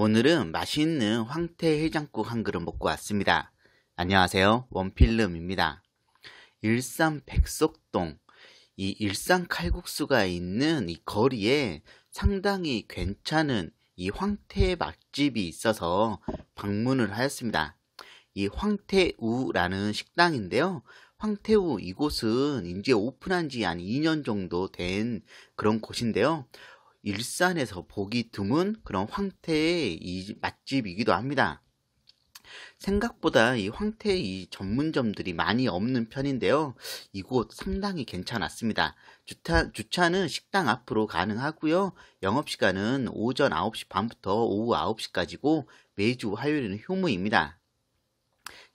오늘은 맛있는 황태 해장국 한 그릇 먹고 왔습니다. 안녕하세요. 원필름입니다. 일산 백석동 이 일산 칼국수가 있는 이 거리에 상당히 괜찮은 이 황태 맛집이 있어서 방문을 하였습니다. 이 황태우라는 식당인데요. 황태우 이곳은 이제 오픈한 지 한 2년 정도 된 그런 곳인데요. 일산에서 보기 드문 그런 황태의 이 맛집이기도 합니다. 생각보다 이 황태 이 전문점들이 많이 없는 편인데요. 이곳 상당히 괜찮았습니다. 주차, 주차는 식당 앞으로 가능하고요. 영업시간은 오전 9시 반부터 오후 9시까지고 매주 화요일은 휴무입니다.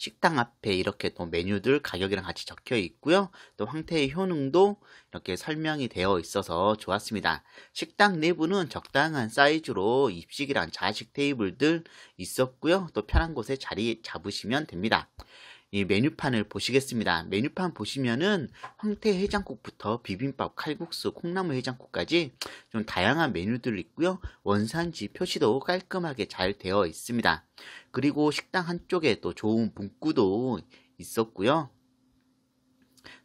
식당 앞에 이렇게 또 메뉴들 가격이랑 같이 적혀 있고요. 또 황태의 효능도 이렇게 설명이 되어 있어서 좋았습니다. 식당 내부는 적당한 사이즈로 입식이랑 자식 테이블들 있었고요. 또 편한 곳에 자리 잡으시면 됩니다. 이 메뉴판을 보시겠습니다. 메뉴판 보시면은 황태 해장국부터 비빔밥, 칼국수, 콩나물 해장국까지 좀 다양한 메뉴들 있고요. 원산지 표시도 깔끔하게 잘 되어 있습니다. 그리고 식당 한쪽에 또 좋은 문구도 있었고요.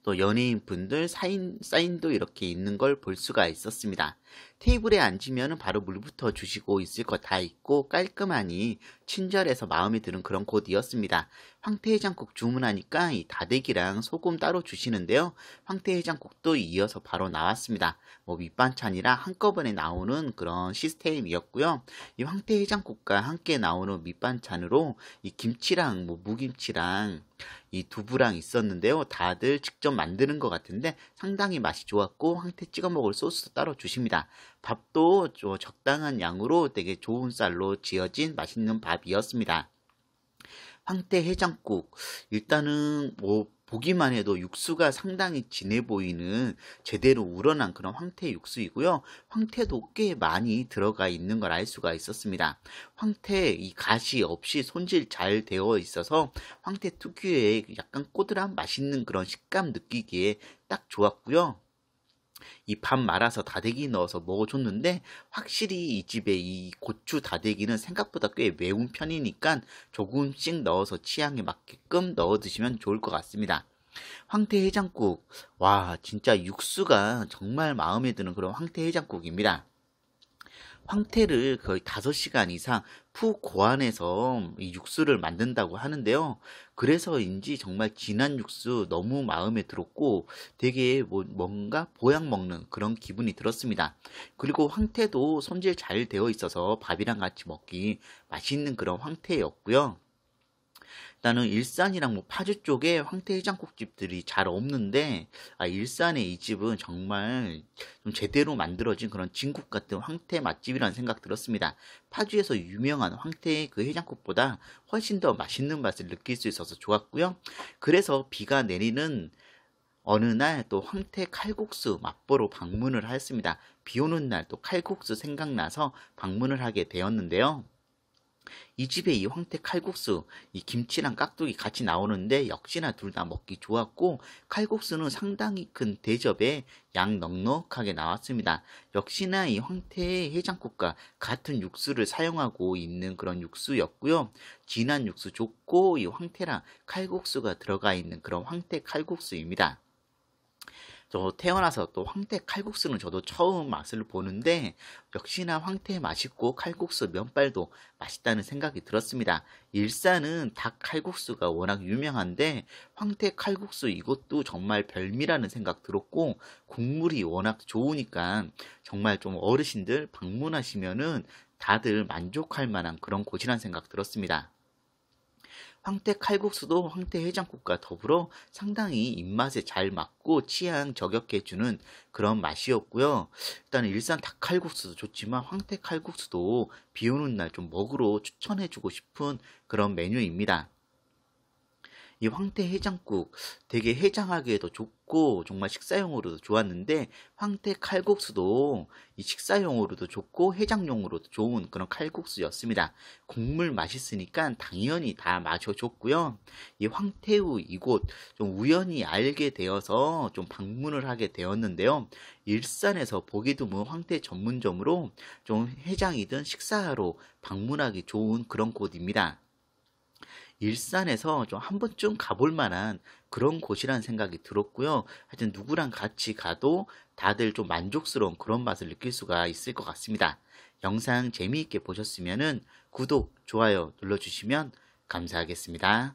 또 연예인분들 사인, 사인도 이렇게 있는 걸 볼 수가 있었습니다. 테이블에 앉으면 바로 물부터 주시고 있을 것 다 있고 깔끔하니 친절해서 마음에 드는 그런 곳이었습니다. 황태해장국 주문하니까 이 다대기랑 소금 따로 주시는데요. 황태해장국도 이어서 바로 나왔습니다. 뭐 밑반찬이라 한꺼번에 나오는 그런 시스템이었고요. 이 황태해장국과 함께 나오는 밑반찬으로 이 김치랑 뭐 무김치랑 이 두부랑 있었는데요. 다들 직접 만드는 것 같은데 상당히 맛이 좋았고 황태 찍어 먹을 소스도 따로 주십니다. 밥도 적당한 양으로 되게 좋은 쌀로 지어진 맛있는 밥이었습니다. 황태 해장국 일단은 뭐 보기만 해도 육수가 상당히 진해 보이는 제대로 우러난 그런 황태 육수이고요. 황태도 꽤 많이 들어가 있는 걸 알 수가 있었습니다. 황태 이 가시 없이 손질 잘 되어 있어서 황태 특유의 약간 꼬들한 맛있는 그런 식감 느끼기에 딱 좋았고요. 이밥 말아서 다대기 넣어서 먹어줬는데 확실히 이 집의 이 고추 다대기는 생각보다 꽤 매운 편이니까 조금씩 넣어서 취향에 맞게끔 넣어 드시면 좋을 것 같습니다. 황태 해장국. 와, 진짜 육수가 정말 마음에 드는 그런 황태 해장국입니다. 황태를 거의 5시간 이상 푹 고안해서 이 육수를 만든다고 하는데요. 그래서인지 정말 진한 육수 너무 마음에 들었고 되게 뭐 뭔가 보양 먹는 그런 기분이 들었습니다. 그리고 황태도 손질 잘 되어 있어서 밥이랑 같이 먹기 맛있는 그런 황태였고요. 나는 일산이랑 뭐 파주 쪽에 황태해장국집들이 잘 없는데 아 일산의 이 집은 정말 좀 제대로 만들어진 그런 진국 같은 황태 맛집이라는 생각 들었습니다. 파주에서 유명한 황태의 그 해장국보다 훨씬 더 맛있는 맛을 느낄 수 있어서 좋았고요. 그래서 비가 내리는 어느 날 또 황태 칼국수 맛보러 방문을 하였습니다. 비 오는 날 또 칼국수 생각나서 방문을 하게 되었는데요. 이 집에 이 황태 칼국수, 이 김치랑 깍두기 같이 나오는데 역시나 둘 다 먹기 좋았고 칼국수는 상당히 큰 대접에 양 넉넉하게 나왔습니다. 역시나 이 황태의 해장국과 같은 육수를 사용하고 있는 그런 육수였고요. 진한 육수 좋고 이 황태랑 칼국수가 들어가 있는 그런 황태 칼국수입니다. 저 태어나서 또 황태 칼국수는 저도 처음 맛을 보는데 역시나 황태 맛있고 칼국수 면발도 맛있다는 생각이 들었습니다. 일산은 닭 칼국수가 워낙 유명한데 황태 칼국수 이것도 정말 별미라는 생각 들었고 국물이 워낙 좋으니까 정말 좀 어르신들 방문하시면은 다들 만족할 만한 그런 곳이란 생각 들었습니다. 황태 칼국수도 황태 해장국과 더불어 상당히 입맛에 잘 맞고 취향 저격해주는 그런 맛이었고요. 일단 일산 닭칼국수도 좋지만 황태 칼국수도 비 오는 날 좀 먹으러 추천해주고 싶은 그런 메뉴입니다. 이 황태 해장국 되게 해장하기에도 좋고 정말 식사용으로도 좋았는데 황태 칼국수도 이 식사용으로도 좋고 해장용으로도 좋은 그런 칼국수였습니다. 국물 맛있으니까 당연히 다 마셔줬고요. 이 황태우 이곳 좀 우연히 알게 되어서 좀 방문을 하게 되었는데요. 일산에서 보기 드문 황태 전문점으로 좀 해장이든 식사로 방문하기 좋은 그런 곳입니다. 일산에서 좀 한 번쯤 가볼 만한 그런 곳이라는 생각이 들었고요. 하여튼 누구랑 같이 가도 다들 좀 만족스러운 그런 맛을 느낄 수가 있을 것 같습니다. 영상 재미있게 보셨으면 구독, 좋아요 눌러주시면 감사하겠습니다.